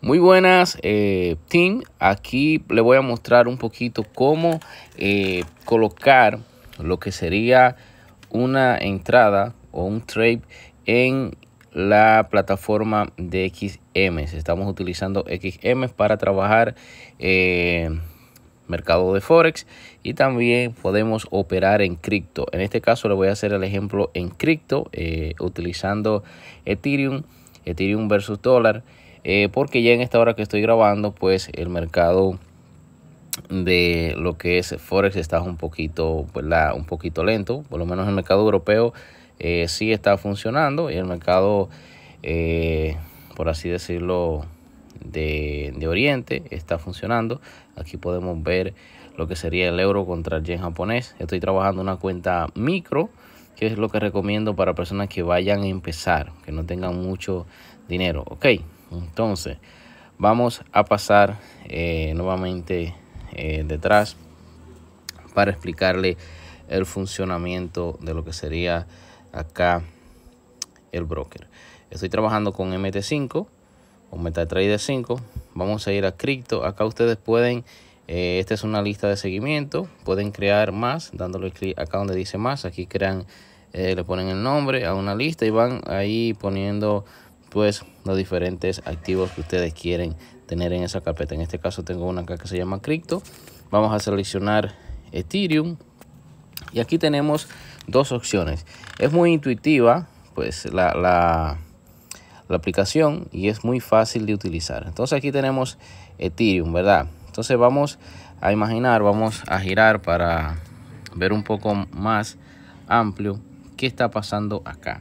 Muy buenas, eh, team. Aquí le voy a mostrar un poquito cómo eh, colocar lo que sería una entrada o un trade en la plataforma de XM. Estamos utilizando XM para trabajar eh, mercado de Forex y también podemos operar en cripto. En este caso le voy a hacer el ejemplo en cripto eh, utilizando Ethereum, Ethereum versus dólar. Eh, porque ya en esta hora que estoy grabando, pues el mercado de lo que es Forex está un poquito, pues, Un poquito lento, por lo menos el mercado europeo eh, sí está funcionando y el mercado, eh, por así decirlo, de, Oriente está funcionando. Aquí podemos ver lo que sería el euro contra el yen japonés. Estoy trabajando una cuenta micro, que es lo que recomiendo para personas que vayan a empezar, que no tengan mucho dinero. Ok, entonces vamos a pasar eh, nuevamente eh, detrás para explicarle el funcionamiento de lo que sería acá el broker estoy trabajando con mt5 o metatrader 5 vamos a ir a cripto acá ustedes pueden eh, esta es una lista de seguimiento pueden crear más dándole clic acá donde dice más aquí crean le ponen el nombre a una lista y van ahí poniendo pues los diferentes activos que ustedes quieren tener en esa carpeta. En este caso tengo una acá que se llama cripto. Vamos a seleccionar Ethereum. Y aquí tenemos dos opciones. Es muy intuitiva, pues la, la, la aplicación y es muy fácil de utilizar. Entonces aquí tenemos Ethereum, ¿verdad? Entonces vamos a imaginar, vamos a girar para ver un poco más amplio qué está pasando acá.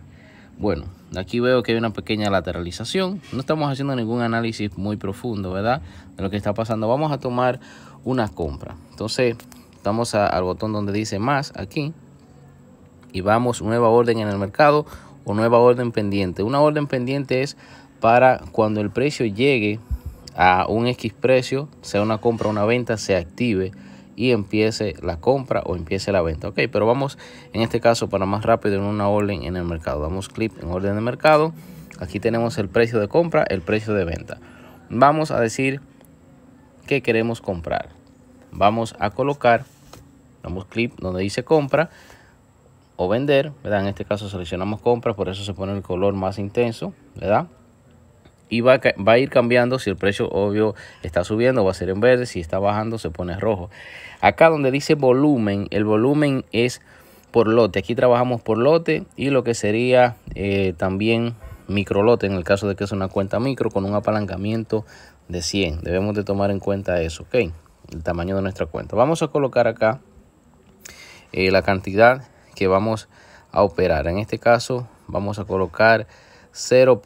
Bueno, Aquí veo que hay una pequeña lateralización. No estamos haciendo ningún análisis muy profundo, ¿verdad? De lo que está pasando. Vamos a tomar una compra. Entonces, vamos al botón donde dice más aquí. Y vamos, nueva orden en el mercado o nueva orden pendiente. Una orden pendiente es para cuando el precio llegue a un X precio, sea una compra, o una venta, se active y empiece la compra o empiece la venta. Ok, pero vamos en este caso para más rápido en una orden en el mercado. Damos clic en orden de mercado. Aquí tenemos el precio de compra, el precio de venta. Vamos a decir que queremos comprar. Vamos a colocar, damos clip donde dice compra o vender, ¿verdad? En este caso seleccionamos compra, por eso se pone el color más intenso, ¿verdad? y va a, ir cambiando si el precio obvio está subiendo va a ser en verde si está bajando se pone rojo acá donde dice volumen el volumen es por lote aquí trabajamos por lote y lo que sería eh, También micro lote en el caso de que es una cuenta micro con un apalancamiento de 100 debemos de tomar en cuenta eso ok el tamaño de nuestra cuenta vamos a colocar acá eh, la cantidad que vamos a operar en este caso vamos a colocar 0.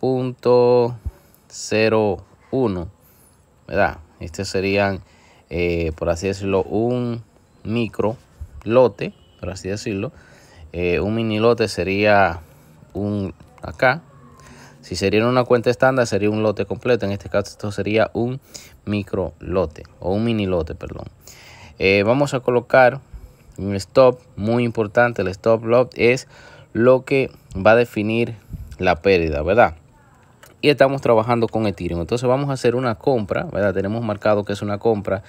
1 ¿verdad? Este serían, eh, por así decirlo, un micro lote, por así decirlo. Eh, un mini lote sería un acá. Si sería una cuenta estándar, sería un lote completo. En este caso, esto sería un micro lote o un mini lote, perdón. Eh, vamos a colocar un stop muy importante. El stop loss es lo que va a definir la pérdida, ¿verdad? y estamos trabajando con Ethereum. Entonces vamos a hacer una compra, Tenemos marcado que es una compra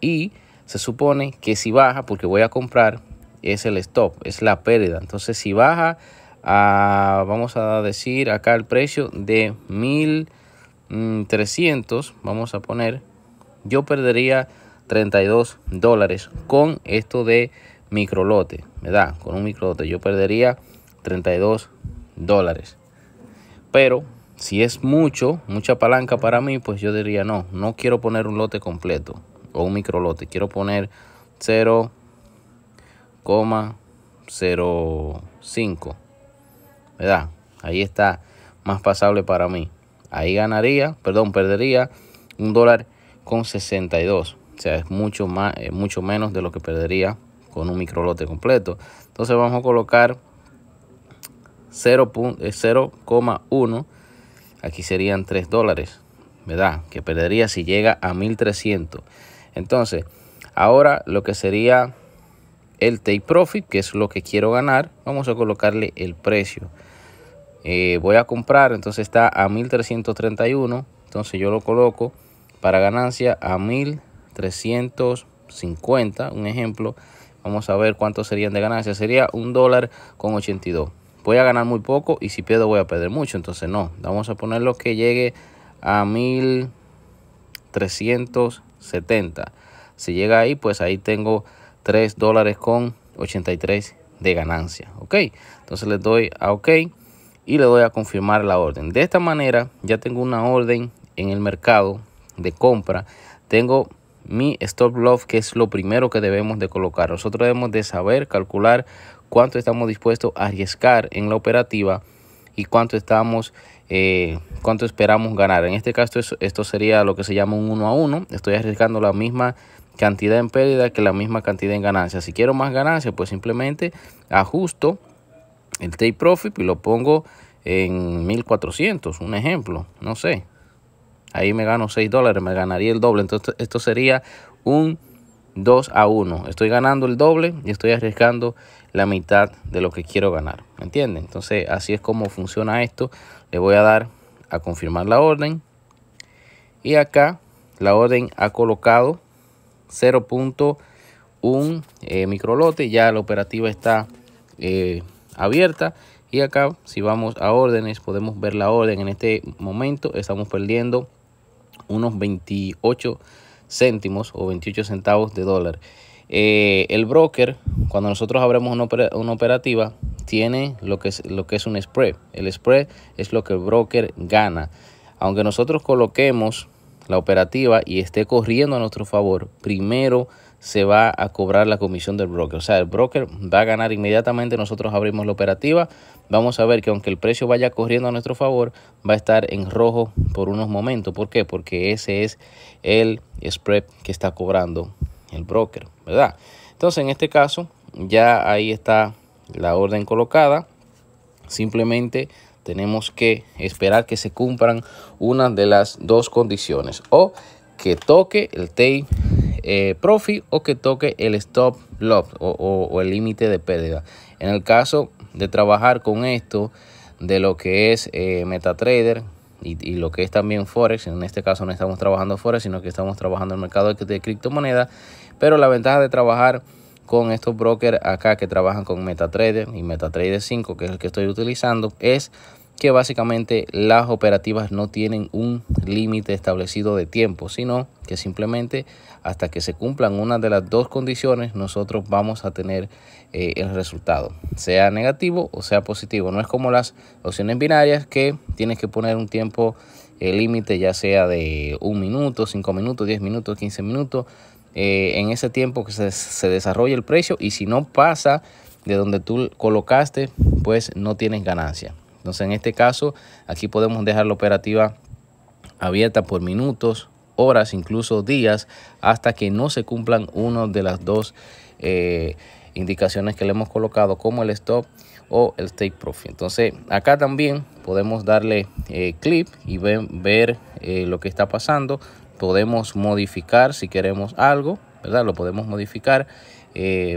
y se supone que si baja, porque voy a comprar, es el stop, es la pérdida. Entonces si baja a, ah, vamos a decir acá el precio de 1300, mm, vamos a poner, yo perdería 32 dólares con esto de microlote, ¿verdad? Con un microlote yo perdería 32 dólares. Pero si es mucho, mucha palanca para mí, pues yo diría no, no quiero poner un lote completo o un micro lote. Quiero poner 0,05. ¿Verdad? Ahí está más pasable para mí. Ahí ganaría, perdón, perdería un dólar con 62. O sea, es mucho, más, eh, mucho menos de lo que perdería con un micro lote completo. Entonces vamos a colocar 0,1 Aquí serían 3 dólares, ¿verdad? Que perdería si llega a 1300. Entonces, ahora lo que sería el take profit, que es lo que quiero ganar, vamos a colocarle el precio. Eh, voy a comprar, entonces está a 1331, entonces yo lo coloco para ganancia a 1350, un ejemplo. Vamos a ver cuánto serían de ganancia. Sería un dólar con 82 voy a ganar muy poco y si pierdo voy a perder mucho. Entonces no, vamos a ponerlo que llegue a 1370. Si llega ahí, pues ahí tengo 3 dólares con 83 de ganancia. Ok, entonces le doy a OK y le doy a confirmar la orden. De esta manera ya tengo una orden en el mercado de compra. Tengo mi stop loss que es lo primero que debemos de colocar. Nosotros debemos de saber calcular cuánto estamos dispuestos a arriesgar en la operativa y cuánto estamos eh, cuánto esperamos ganar. En este caso esto sería lo que se llama un 1 a 1. Estoy arriesgando la misma cantidad en pérdida que la misma cantidad en ganancia. Si quiero más ganancia, pues simplemente ajusto el take profit y lo pongo en 1400, un ejemplo, no sé. Ahí me gano 6 dólares, me ganaría el doble. Entonces esto sería un 2 a 1. Estoy ganando el doble y estoy arriesgando la mitad de lo que quiero ganar. ¿Me entienden? Entonces así es como funciona esto. Le voy a dar a confirmar la orden. Y acá la orden ha colocado 0.1 micro eh, microlote. Ya la operativa está eh, abierta. Y acá si vamos a órdenes podemos ver la orden. En este momento estamos perdiendo unos 28 céntimos o 28 centavos de dólar. Eh, el broker, cuando nosotros abrimos una, una, operativa, tiene lo que, es, lo que es un spread. El spread es lo que el broker gana. Aunque nosotros coloquemos la operativa y esté corriendo a nuestro favor, primero se va a cobrar la comisión del broker. O sea, el broker va a ganar inmediatamente, nosotros abrimos la operativa, vamos a ver que aunque el precio vaya corriendo a nuestro favor, va a estar en rojo por unos momentos. ¿Por qué? Porque ese es el spread que está cobrando el broker, ¿verdad? Entonces, en este caso, ya ahí está la orden colocada. Simplemente tenemos que esperar que se cumplan una de las dos condiciones o que toque el take eh, profit o que toque el stop loss o, el límite de pérdida. En el caso de trabajar con esto de lo que es eh, MetaTrader, y, lo que es también Forex. En este caso no estamos trabajando Forex, sino que estamos trabajando en el mercado de criptomonedas. Pero la ventaja de trabajar con estos brokers acá que trabajan con MetaTrader y MetaTrader 5, que es el que estoy utilizando, es que básicamente las operativas no tienen un límite establecido de tiempo, sino que simplemente hasta que se cumplan una de las dos condiciones, nosotros vamos a tener eh, el resultado, sea negativo o sea positivo. No es como las opciones binarias que tienes que poner un tiempo el eh, límite, ya sea de un minuto, cinco minutos, diez minutos, quince minutos, eh, en ese tiempo que se, se desarrolla el precio y si no pasa de donde tú colocaste, pues no tienes ganancia. Entonces, en este caso, aquí podemos dejar la operativa abierta por minutos, horas, incluso días, hasta que no se cumplan una de las dos eh, indicaciones que le hemos colocado, como el stop o el take profit. Entonces, acá también podemos darle eh, clip y ver eh, lo que está pasando. Podemos modificar si queremos algo, ¿verdad? Lo podemos modificar.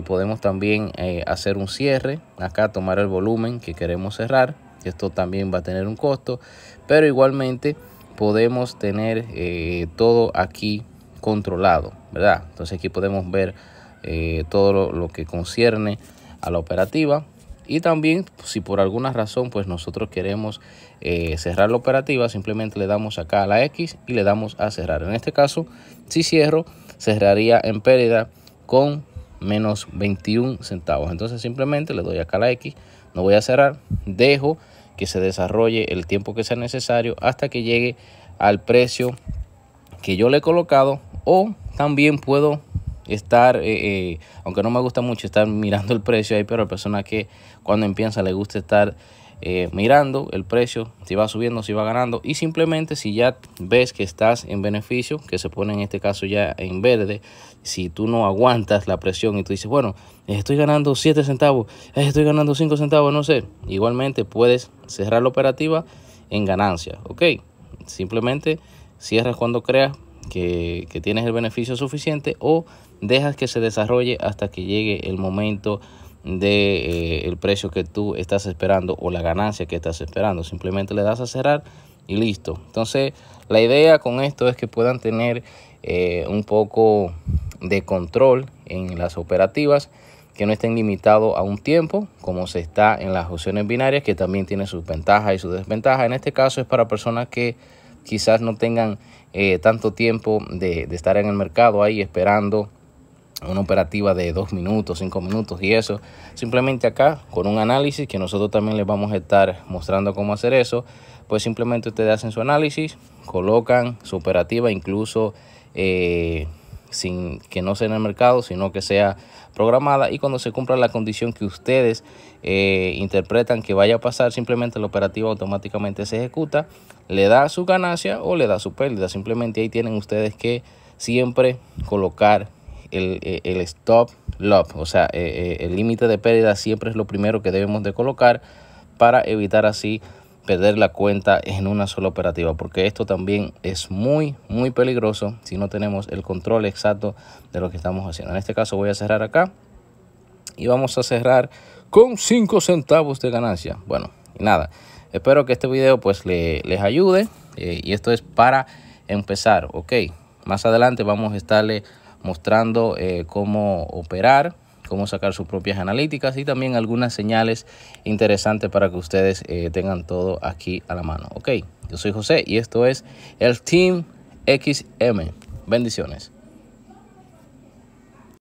podemos también hacer un cierre. Acá tomar el volumen que queremos cerrar esto también va a tener un costo, pero igualmente podemos tener eh, todo aquí controlado, ¿verdad? Entonces aquí podemos ver eh, todo lo, que concierne a la operativa y también pues, si por alguna razón pues nosotros queremos eh, cerrar la operativa simplemente le damos acá a la X y le damos a cerrar en este caso si cierro cerraría en pérdida con menos 21 centavos entonces simplemente le doy acá a la X no voy a cerrar dejo que se desarrolle el tiempo que sea necesario hasta que llegue al precio que yo le he colocado o también puedo estar, eh, eh, aunque no me gusta mucho estar mirando el precio, ahí pero personas que cuando empieza le gusta estar eh, mirando el precio, si va subiendo, si va ganando. Y simplemente si ya ves que estás en beneficio, que se pone en este caso ya en verde, si tú no aguantas la presión y tú dices, bueno, estoy ganando 7 centavos, estoy ganando 5 centavos, no sé. Igualmente puedes cerrar la operativa en ganancia, ¿ok? Simplemente cierras cuando creas que, que, tienes el beneficio suficiente o dejas que se desarrolle hasta que llegue el momento de eh, el precio que tú estás esperando o la ganancia que estás esperando. Simplemente le das a cerrar y listo. Entonces, la idea con esto es que puedan tener eh, un poco de control en las operativas que no estén limitados a un tiempo, como se está en las opciones binarias, que también tiene sus ventajas y sus desventajas. En este caso es para personas que quizás no tengan eh, tanto tiempo de, de estar en el mercado ahí esperando una operativa de dos minutos, cinco minutos y eso. Simplemente acá, con un análisis que nosotros también les vamos a estar mostrando cómo hacer eso, pues simplemente ustedes hacen su análisis, colocan su operativa incluso eh, sin que no sea en el mercado, sino que sea programada y cuando se cumpla la condición que ustedes eh, interpretan que vaya a pasar, simplemente la operativa automáticamente se ejecuta, le da su ganancia o le da su pérdida. Simplemente ahí tienen ustedes que siempre colocar eh, el, stop loss, o sea, eh, eh, el límite de pérdida siempre es lo primero que debemos de colocar para evitar así perder la cuenta en una sola operativa porque esto también es muy muy peligroso si no tenemos el control exacto de lo que estamos haciendo en este caso voy a cerrar acá y vamos a cerrar con 5 centavos de ganancia bueno y nada espero que este video pues les ayude y esto es para empezar ok más adelante vamos a estarle mostrando eh, cómo operar, cómo sacar sus propias analíticas y también algunas señales interesantes para que ustedes eh, tengan todo aquí a la mano. Ok, yo soy José y esto es el Team XM. Bendiciones.